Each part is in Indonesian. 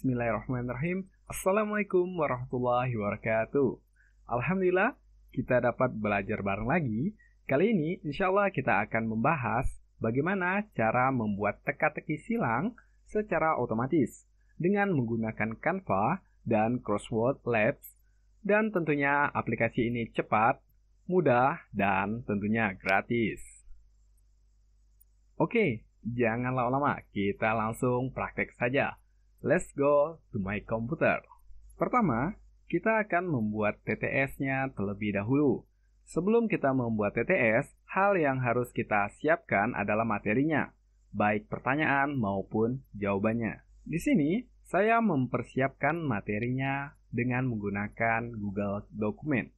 Bismillahirrahmanirrahim. Assalamualaikum warahmatullahi wabarakatuh. Alhamdulillah, kita dapat belajar bareng lagi. Kali ini, insya Allah kita akan membahas bagaimana cara membuat teka-teki silang secara otomatis dengan menggunakan Canva dan Crossword Labs. Dan tentunya aplikasi ini cepat, mudah, dan tentunya gratis. Oke, jangan lama-lama, kita langsung praktek saja. Let's go to my computer. Pertama, kita akan membuat TTS-nya terlebih dahulu. Sebelum kita membuat TTS, hal yang harus kita siapkan adalah materinya, baik pertanyaan maupun jawabannya. Di sini, saya mempersiapkan materinya dengan menggunakan Google Dokumen.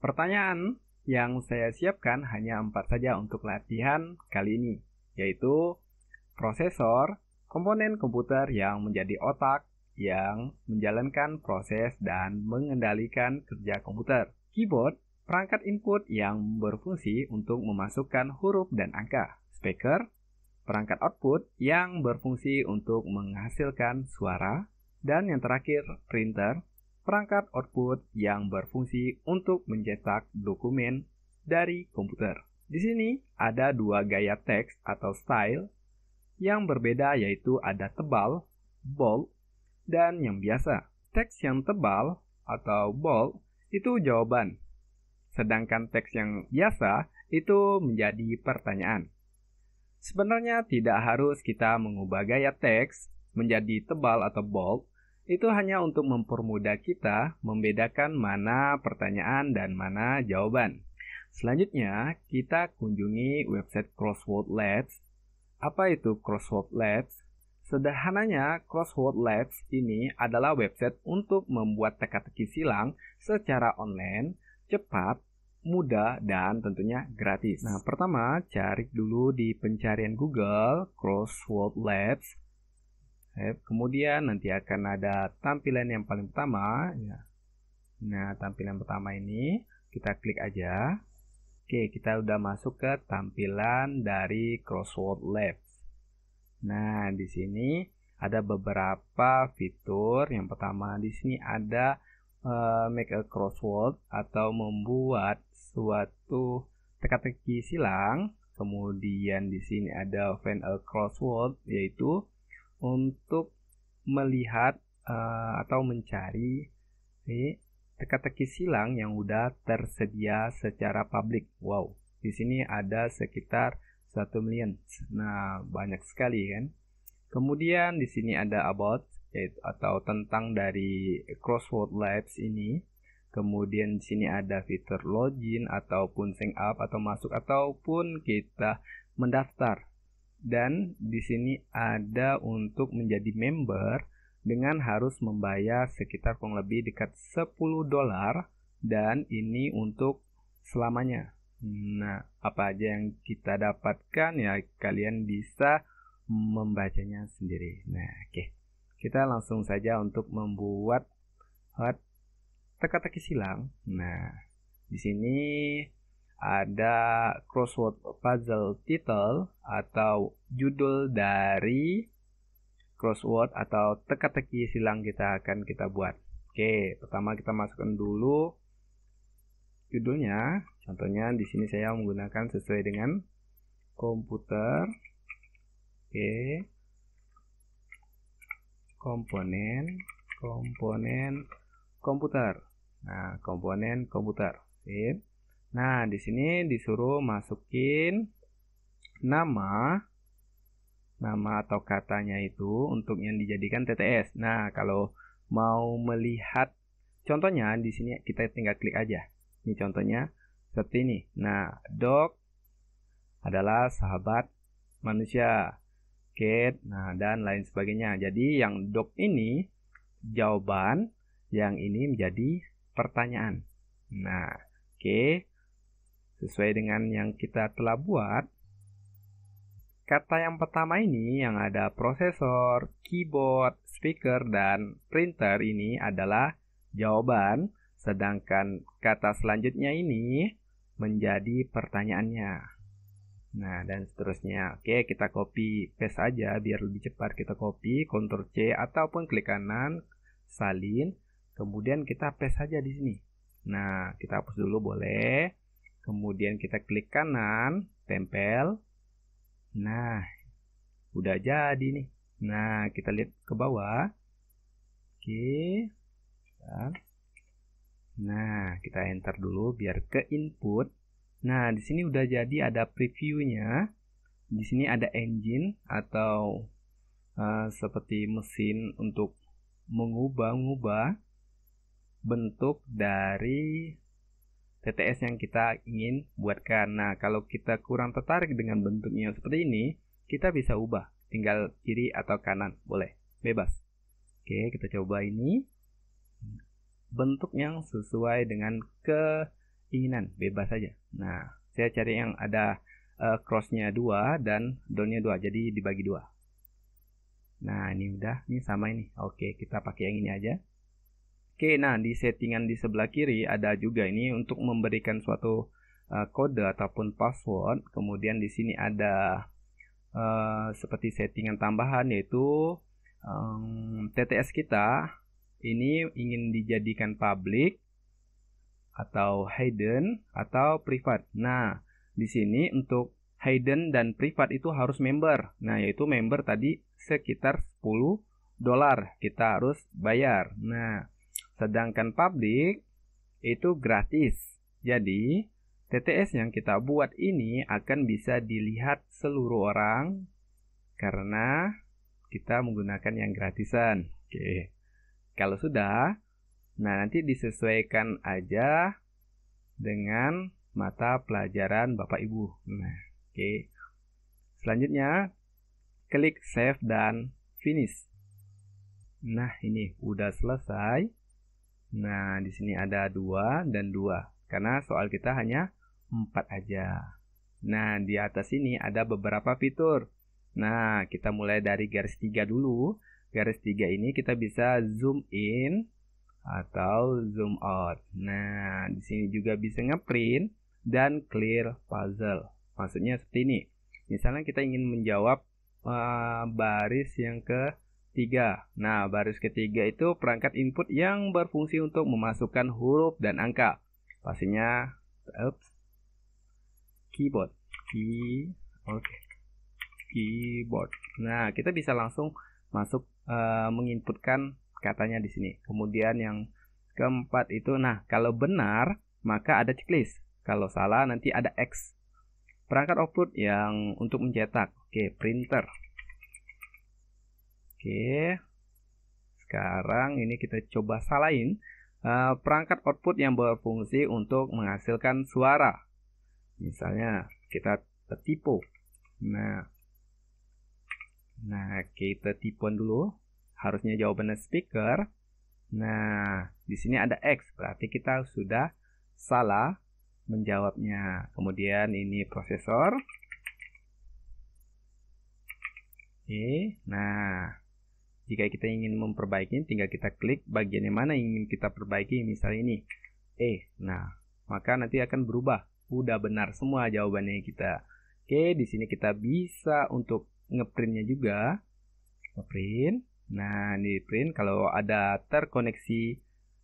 Pertanyaan yang saya siapkan hanya empat saja untuk latihan kali ini, yaitu prosesor, komponen komputer yang menjadi otak yang menjalankan proses dan mengendalikan kerja komputer. Keyboard, perangkat input yang berfungsi untuk memasukkan huruf dan angka. Speaker, perangkat output yang berfungsi untuk menghasilkan suara. Dan yang terakhir, printer, perangkat output yang berfungsi untuk mencetak dokumen dari komputer. Di sini ada dua gaya teks atau style yang berbeda yaitu ada tebal, bold, dan yang biasa. Teks yang tebal atau bold itu jawaban, sedangkan teks yang biasa itu menjadi pertanyaan. Sebenarnya tidak harus kita mengubah gaya teks menjadi tebal atau bold, itu hanya untuk mempermudah kita membedakan mana pertanyaan dan mana jawaban. Selanjutnya, kita kunjungi website Crossword Labs apa itu Crossword Labs? Sederhananya, Crossword Labs ini adalah website untuk membuat teka-teki silang secara online, cepat, mudah, dan tentunya gratis. Nah, pertama cari dulu di pencarian Google Crossword Labs. Kemudian nanti akan ada tampilan yang paling pertama. Ya. Nah, tampilan pertama ini kita klik aja. Oke, kita udah masuk ke tampilan dari Crossword Labs. Nah, di sini ada beberapa fitur. Yang pertama di sini ada uh, make a crossword atau membuat suatu teka-teki silang. Kemudian di sini ada find a crossword yaitu untuk melihat uh, atau mencari eh, teka-teki silang yang udah tersedia secara publik. Wow, di sini ada sekitar 1 million. Nah, banyak sekali kan. Kemudian di sini ada about yaitu, atau tentang dari Crossword Labs ini. Kemudian di sini ada fitur login ataupun sign up atau masuk ataupun kita mendaftar. Dan di sini ada untuk menjadi member dengan harus membayar sekitar kurang lebih dekat 10 dolar dan ini untuk selamanya. Nah, apa aja yang kita dapatkan ya kalian bisa membacanya sendiri. Nah, oke. Okay. Kita langsung saja untuk membuat teka-teki silang. Nah, di sini ada crossword puzzle title atau judul dari crossword atau teka-teki silang kita akan kita buat. Oke, pertama kita masukkan dulu judulnya. Contohnya di sini saya menggunakan sesuai dengan komputer. Oke. Komponen, komponen komputer. Nah, komponen komputer. Oke. Nah, di sini disuruh masukin nama nama atau katanya itu untuk yang dijadikan TTS. Nah, kalau mau melihat contohnya di sini kita tinggal klik aja. Ini contohnya seperti ini. Nah, dog adalah sahabat manusia, cat, nah dan lain sebagainya. Jadi yang dog ini jawaban, yang ini menjadi pertanyaan. Nah, oke. Okay. Sesuai dengan yang kita telah buat, Kata yang pertama ini yang ada prosesor, keyboard, speaker, dan printer ini adalah jawaban, sedangkan kata selanjutnya ini menjadi pertanyaannya. Nah, dan seterusnya. Oke, kita copy paste aja biar lebih cepat. Kita copy Ctrl C ataupun klik kanan, salin, kemudian kita paste aja di sini. Nah, kita hapus dulu boleh. Kemudian kita klik kanan, tempel, Nah, udah jadi nih. Nah, kita lihat ke bawah. Oke. Nah, kita enter dulu biar ke input. Nah, di sini udah jadi ada previewnya. Di sini ada engine atau uh, seperti mesin untuk mengubah-ubah bentuk dari TTS yang kita ingin buatkan. Nah, kalau kita kurang tertarik dengan bentuknya seperti ini, kita bisa ubah. Tinggal kiri atau kanan, boleh. Bebas. Oke, kita coba ini. Bentuk yang sesuai dengan keinginan, bebas saja. Nah, saya cari yang ada uh, crossnya dua dan downnya dua, jadi dibagi dua. Nah, ini udah, ini sama ini. Oke, kita pakai yang ini aja. Oke, nah di settingan di sebelah kiri ada juga ini untuk memberikan suatu uh, kode ataupun password. Kemudian di sini ada uh, seperti settingan tambahan yaitu um, TTS kita ini ingin dijadikan public atau hidden atau private. Nah, di sini untuk hidden dan private itu harus member. Nah, yaitu member tadi sekitar 10 dolar kita harus bayar. Nah, Sedangkan public itu gratis. Jadi, TTS yang kita buat ini akan bisa dilihat seluruh orang karena kita menggunakan yang gratisan. Oke. Kalau sudah, nah nanti disesuaikan aja dengan mata pelajaran Bapak Ibu. Nah, oke. Selanjutnya, klik save dan finish. Nah, ini udah selesai. Nah, di sini ada 2 dan 2. Karena soal kita hanya 4 aja. Nah, di atas ini ada beberapa fitur. Nah, kita mulai dari garis 3 dulu. Garis 3 ini kita bisa zoom in atau zoom out. Nah, di sini juga bisa ngeprint dan clear puzzle. Maksudnya seperti ini. Misalnya kita ingin menjawab uh, baris yang ke 3. Nah, baris ketiga itu perangkat input yang berfungsi untuk memasukkan huruf dan angka. Pastinya oops, keyboard. Key, Okay. Keyboard. Nah, kita bisa langsung masuk e, menginputkan katanya di sini. Kemudian yang keempat itu nah, kalau benar maka ada checklist. Kalau salah nanti ada X. Perangkat output yang untuk mencetak. Oke, okay, printer. Oke. Sekarang ini kita coba salahin uh, perangkat output yang berfungsi untuk menghasilkan suara. Misalnya kita tertipu. Nah, nah kita tipuan dulu. Harusnya jawabannya speaker. Nah, di sini ada X, berarti kita sudah salah menjawabnya. Kemudian ini prosesor. Oke, nah jika kita ingin memperbaikinya, tinggal kita klik bagian yang mana yang ingin kita perbaiki, misalnya ini. eh Nah, maka nanti akan berubah. Udah benar semua jawabannya kita. Oke, di sini kita bisa untuk ngeprintnya juga. Ngeprint. Nah, di print kalau ada terkoneksi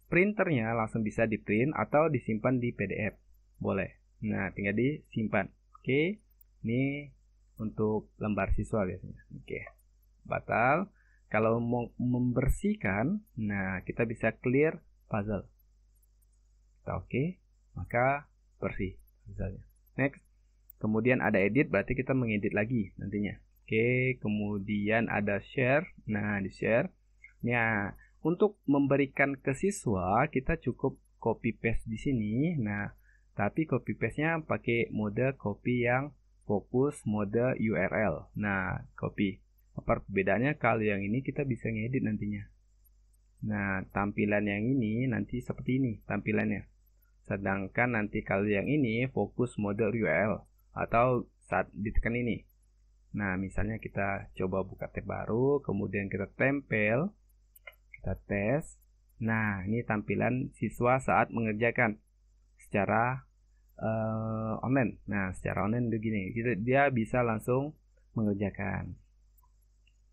printernya langsung bisa di print atau disimpan di PDF. Boleh. Nah, tinggal disimpan. Oke. Ini untuk lembar siswa biasanya. Oke. Batal. Kalau mau membersihkan, nah kita bisa clear puzzle. Kita oke, okay, maka bersih puzzle Next, kemudian ada edit, berarti kita mengedit lagi nantinya. Oke, okay, kemudian ada share. Nah, di share. Nah, untuk memberikan ke siswa, kita cukup copy paste di sini. Nah, tapi copy paste-nya pakai mode copy yang fokus mode URL. Nah, copy apa bedanya kalau yang ini kita bisa ngedit nantinya nah tampilan yang ini nanti seperti ini tampilannya sedangkan nanti kalau yang ini fokus mode URL atau saat ditekan ini nah misalnya kita coba buka tab baru kemudian kita tempel kita tes nah ini tampilan siswa saat mengerjakan secara uh, online nah secara online begini dia bisa langsung mengerjakan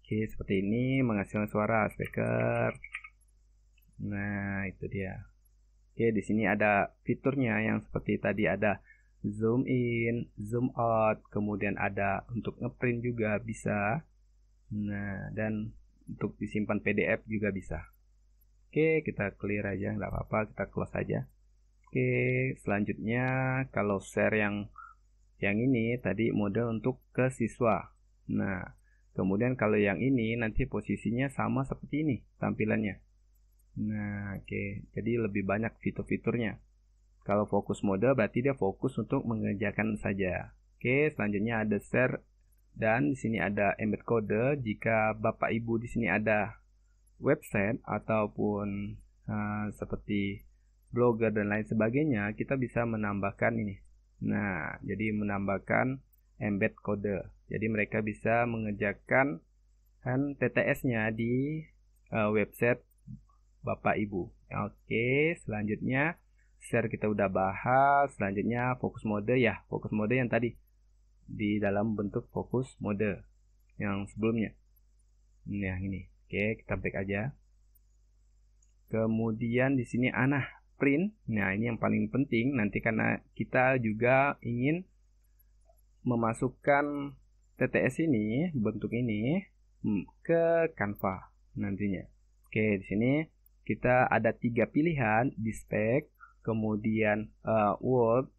Oke, seperti ini menghasilkan suara speaker. Nah, itu dia. Oke, di sini ada fiturnya yang seperti tadi ada zoom in, zoom out, kemudian ada untuk ngeprint juga bisa. Nah, dan untuk disimpan PDF juga bisa. Oke, kita clear aja, nggak apa-apa, kita close aja. Oke, selanjutnya kalau share yang yang ini tadi model untuk ke siswa. Nah, Kemudian kalau yang ini nanti posisinya sama seperti ini tampilannya. Nah, oke. Okay. Jadi lebih banyak fitur-fiturnya. Kalau fokus mode berarti dia fokus untuk mengerjakan saja. Oke, okay, selanjutnya ada share dan di sini ada embed kode. Jika Bapak Ibu di sini ada website ataupun uh, seperti blogger dan lain sebagainya, kita bisa menambahkan ini. Nah, jadi menambahkan embed kode. Jadi mereka bisa mengejakan kan TTS-nya di uh, website Bapak Ibu. Oke, selanjutnya share kita udah bahas, selanjutnya fokus mode ya, fokus mode yang tadi di dalam bentuk fokus mode yang sebelumnya. Nah, ini. Oke, kita back aja. Kemudian di sini anah print. Nah, ini yang paling penting nanti karena kita juga ingin memasukkan TTS ini, bentuk ini hmm, ke Canva nantinya. Oke, di sini kita ada tiga pilihan di spek, kemudian uh, Word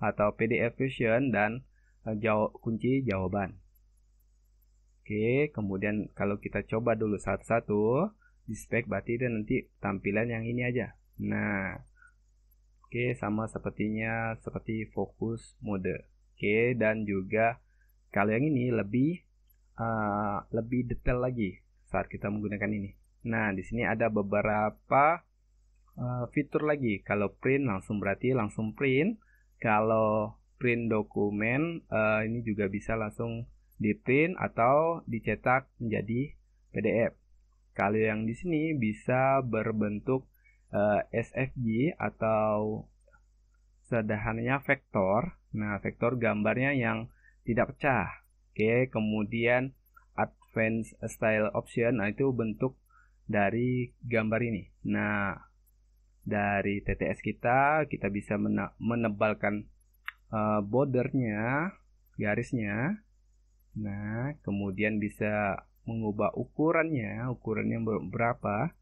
atau PDF version dan uh, eh, jaw kunci jawaban. Oke, kemudian kalau kita coba dulu satu-satu di spek berarti dan nanti tampilan yang ini aja. Nah, oke sama sepertinya seperti fokus mode. Oke, dan juga kalau yang ini lebih uh, lebih detail lagi saat kita menggunakan ini. Nah, di sini ada beberapa uh, fitur lagi. Kalau print langsung berarti langsung print. Kalau print dokumen uh, ini juga bisa langsung di print atau dicetak menjadi PDF. Kalau yang di sini bisa berbentuk uh, SFG atau sederhananya vektor Nah, vektor gambarnya yang tidak pecah. Oke, kemudian advanced style option, nah itu bentuk dari gambar ini. Nah, dari TTS kita, kita bisa menebalkan uh, bordernya, garisnya. Nah, kemudian bisa mengubah ukurannya, ukurannya berapa.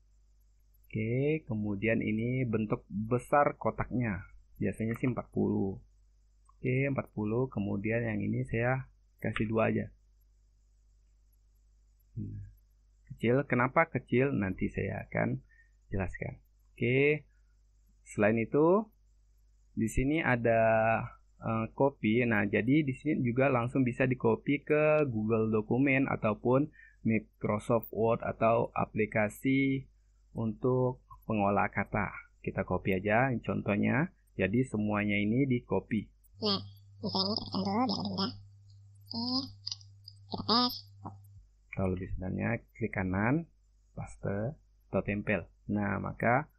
Oke, kemudian ini bentuk besar kotaknya. Biasanya sih 40. Oke, 40. Kemudian yang ini saya kasih dua aja. Nah, kecil, kenapa kecil? Nanti saya akan jelaskan. Oke. Selain itu, di sini ada uh, copy. Nah, jadi di sini juga langsung bisa di-copy ke Google Dokumen ataupun Microsoft Word atau aplikasi untuk pengolah kata. Kita copy aja contohnya. Jadi semuanya ini di copy. Nah, ini kita dulu biar lebih mudah. Oke, kita tes. Kalau lebih sederhananya, klik kanan, paste, atau tempel. Nah, maka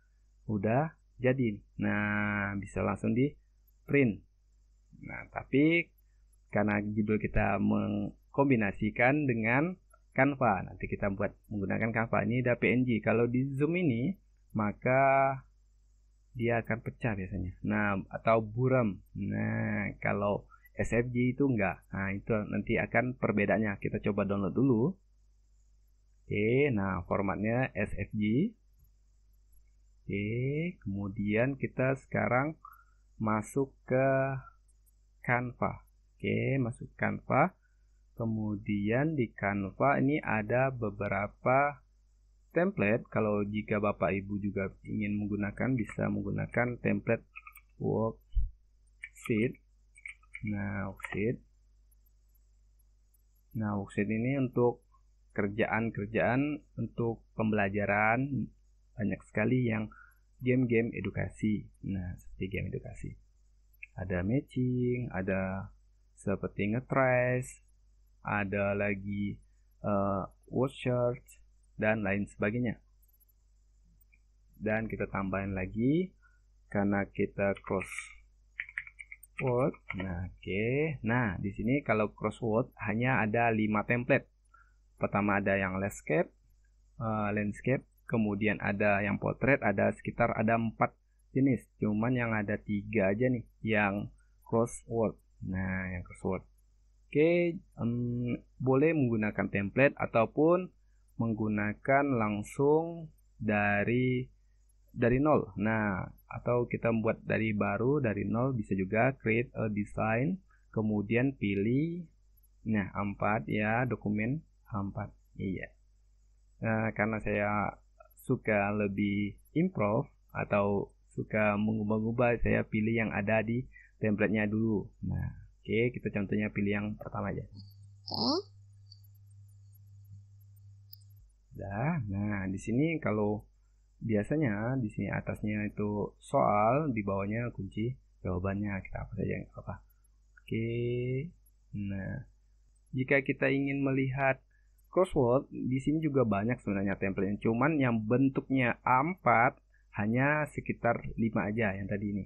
udah jadi. Nah, bisa langsung di print. Nah, tapi karena judul kita mengkombinasikan dengan Canva. Nanti kita buat menggunakan Canva ini ada PNG. Kalau di Zoom ini, maka dia akan pecah biasanya. Nah, atau buram. Nah, kalau SFG itu enggak. Nah, itu nanti akan perbedaannya. Kita coba download dulu. Oke, nah formatnya SFG. Oke, kemudian kita sekarang masuk ke Canva. Oke, masuk Canva. Kemudian di Canva ini ada beberapa template kalau jika Bapak Ibu juga ingin menggunakan bisa menggunakan template worksheet. Nah, worksheet. Nah, worksheet ini untuk kerjaan-kerjaan untuk pembelajaran banyak sekali yang game-game edukasi. Nah, seperti game edukasi. Ada matching, ada seperti ngetrace, ada lagi uh, eh, word search, dan lain sebagainya. Dan kita tambahin lagi karena kita cross word. Nah, oke. Okay. Nah, di sini kalau crossword hanya ada 5 template. Pertama ada yang landscape, uh, landscape, kemudian ada yang portrait, ada sekitar ada 4 jenis. Cuman yang ada 3 aja nih yang crossword. Nah, yang crossword. Oke, okay, um, boleh menggunakan template ataupun menggunakan langsung dari dari nol. Nah, atau kita membuat dari baru dari nol bisa juga create a design, kemudian pilih nah A4 ya, dokumen A4. Iya. Nah, karena saya suka lebih improve atau suka mengubah-ubah, saya pilih yang ada di templatenya dulu. Nah, oke, okay, kita contohnya pilih yang pertama aja. Dah. Nah, di sini kalau biasanya di sini atasnya itu soal, di bawahnya kunci jawabannya. Kita apa saja apa. Oke. Nah, jika kita ingin melihat crossword, di sini juga banyak sebenarnya template cuman yang bentuknya A4 hanya sekitar 5 aja yang tadi ini.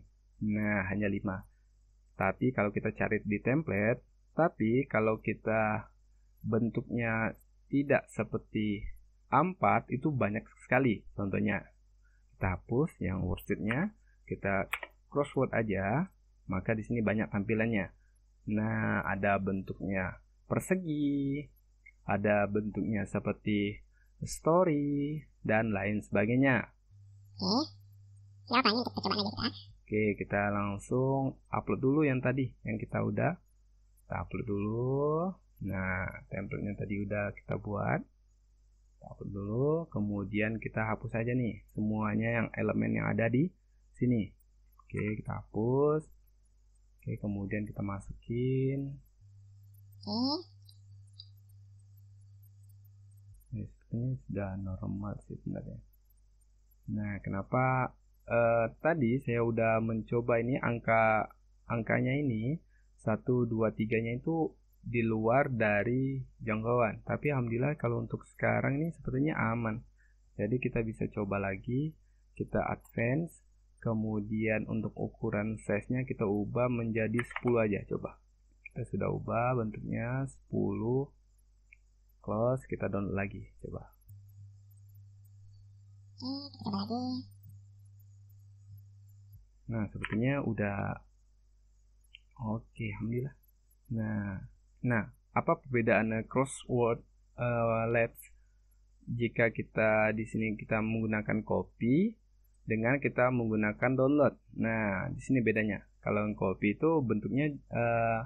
Nah, hanya 5. Tapi kalau kita cari di template, tapi kalau kita bentuknya tidak seperti A4 itu banyak sekali contohnya. Kita hapus yang worksheetnya, kita crossword aja, maka di sini banyak tampilannya. Nah, ada bentuknya persegi, ada bentuknya seperti story, dan lain sebagainya. Oke, untuk aja kita. Oke, kita langsung upload dulu yang tadi, yang kita udah. Kita upload dulu. Nah, template-nya tadi udah kita buat upload dulu kemudian kita hapus aja nih semuanya yang elemen yang ada di sini oke kita hapus oke kemudian kita masukin hmm? Ini sepertinya sudah normal sih sebenarnya nah kenapa uh, tadi saya udah mencoba ini angka angkanya ini satu dua tiganya itu di luar dari jangkauan. Tapi alhamdulillah kalau untuk sekarang ini sepertinya aman. Jadi kita bisa coba lagi, kita advance, kemudian untuk ukuran size-nya kita ubah menjadi 10 aja coba. Kita sudah ubah bentuknya 10 close, kita download lagi coba. Nah, sepertinya udah oke, okay, alhamdulillah. Nah, Nah, apa perbedaannya crossword uh, labs jika kita di sini kita menggunakan copy dengan kita menggunakan download. Nah, di sini bedanya. Kalau copy itu bentuknya uh, eh,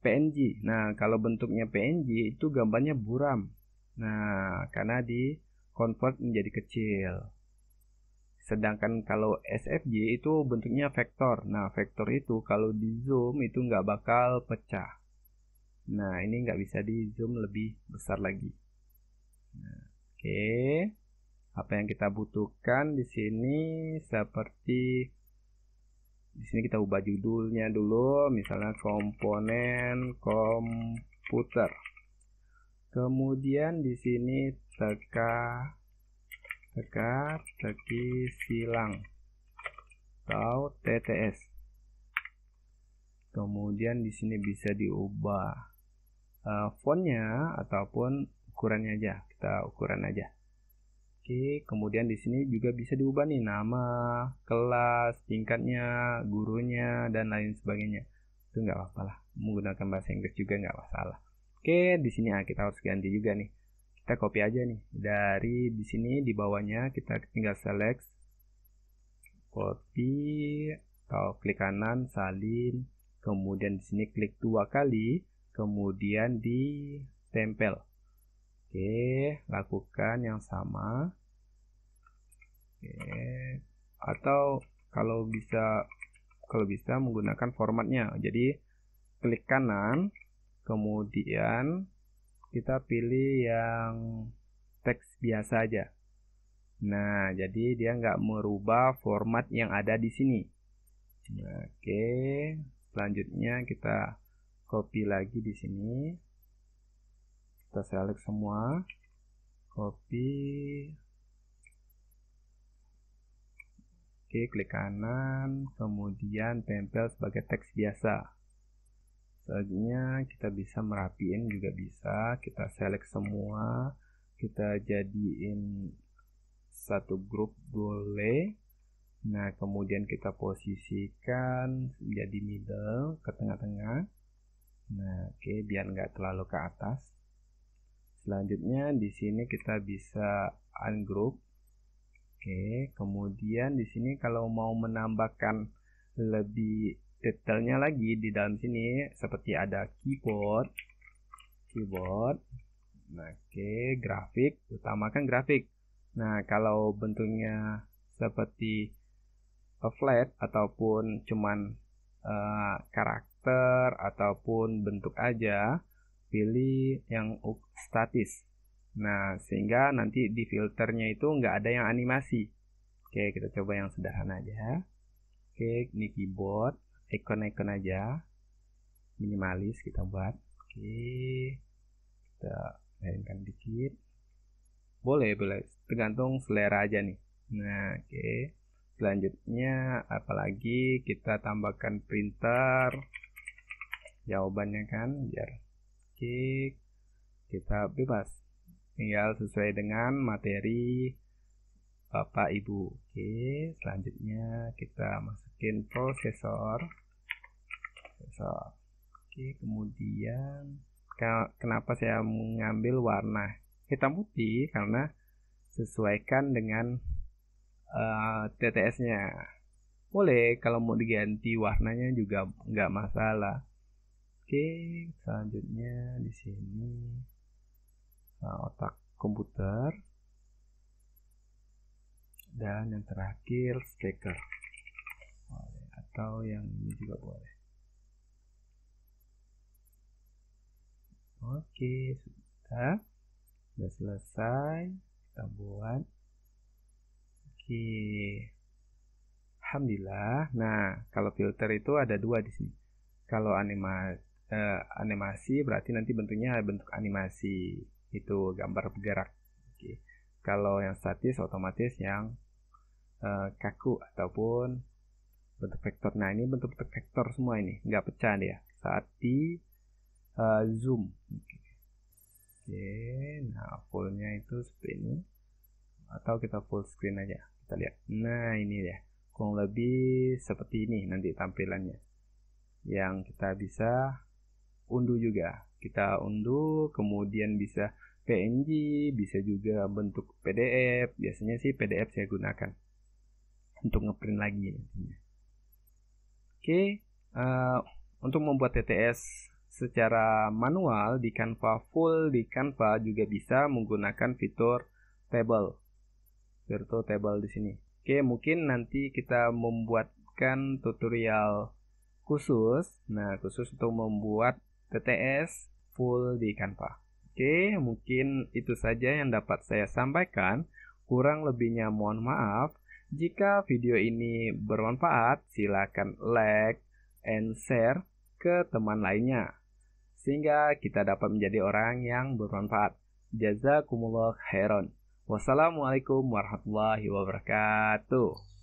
PNG. Nah, kalau bentuknya PNG itu gambarnya buram. Nah, karena di convert menjadi kecil. Sedangkan kalau SFG itu bentuknya vektor. Nah, vektor itu kalau di zoom itu nggak bakal pecah. Nah, ini nggak bisa di zoom lebih besar lagi. Nah, Oke, okay. apa yang kita butuhkan di sini seperti di sini kita ubah judulnya dulu, misalnya komponen komputer. Kemudian di sini teka teka teki silang atau TTS. Kemudian di sini bisa diubah uh, fontnya ataupun ukurannya aja kita ukuran aja oke kemudian di sini juga bisa diubah nih nama kelas tingkatnya gurunya dan lain sebagainya itu nggak apa-apa lah menggunakan bahasa Inggris juga nggak masalah oke di sini ah, kita harus ganti juga nih kita copy aja nih dari di sini di bawahnya kita tinggal select copy atau klik kanan salin kemudian di sini klik dua kali kemudian ditempel. Oke, lakukan yang sama. Oke, atau kalau bisa kalau bisa menggunakan formatnya. Jadi klik kanan, kemudian kita pilih yang teks biasa aja. Nah, jadi dia nggak merubah format yang ada di sini. Oke, selanjutnya kita copy lagi di sini kita select semua copy oke klik kanan kemudian tempel sebagai teks biasa selanjutnya kita bisa merapiin juga bisa kita select semua kita jadiin satu grup boleh nah kemudian kita posisikan menjadi middle ke tengah-tengah Nah, oke okay, biar nggak terlalu ke atas. Selanjutnya di sini kita bisa ungroup. Oke, okay, kemudian di sini kalau mau menambahkan lebih detailnya lagi di dalam sini seperti ada keyboard, keyboard. Nah, oke, okay, grafik, utamakan grafik. Nah, kalau bentuknya seperti flat ataupun cuman uh, karakter karakter ataupun bentuk aja, pilih yang statis. Nah, sehingga nanti di filternya itu nggak ada yang animasi. Oke, kita coba yang sederhana aja. Oke, ini keyboard, icon-icon aja. Minimalis kita buat. Oke, kita mainkan dikit. Boleh, boleh. Tergantung selera aja nih. Nah, oke. Selanjutnya, apalagi kita tambahkan printer jawabannya kan biar oke kita bebas tinggal sesuai dengan materi bapak ibu oke selanjutnya kita masukin prosesor prosesor oke kemudian kenapa saya mengambil warna hitam putih karena sesuaikan dengan uh, eh, TTS-nya boleh kalau mau diganti warnanya juga nggak masalah Oke, selanjutnya di sini nah, otak komputer dan yang terakhir steker boleh atau yang ini juga boleh. Oke, sudah sudah selesai kita buat. Oke. Alhamdulillah. Nah, kalau filter itu ada dua di sini. Kalau animasi uh, animasi berarti nanti bentuknya bentuk animasi itu gambar bergerak. Okay. Kalau yang statis otomatis yang uh, kaku ataupun bentuk vektor. Nah ini bentuk bentuk vektor semua ini nggak pecah dia saat di uh, zoom. Oke, okay. nah fullnya itu seperti ini atau kita full screen aja kita lihat. Nah ini ya kurang lebih seperti ini nanti tampilannya yang kita bisa unduh juga. Kita unduh, kemudian bisa PNG, bisa juga bentuk PDF. Biasanya sih PDF saya gunakan untuk ngeprint lagi nantinya. Oke, uh, untuk membuat TTS secara manual di Canva full di Canva juga bisa menggunakan fitur table. Fitur table di sini. Oke, mungkin nanti kita membuatkan tutorial khusus. Nah, khusus untuk membuat TTS full di Canva. Oke, mungkin itu saja yang dapat saya sampaikan. Kurang lebihnya mohon maaf. Jika video ini bermanfaat, silakan like and share ke teman lainnya. Sehingga kita dapat menjadi orang yang bermanfaat. Jazakumullah khairan. Wassalamualaikum warahmatullahi wabarakatuh.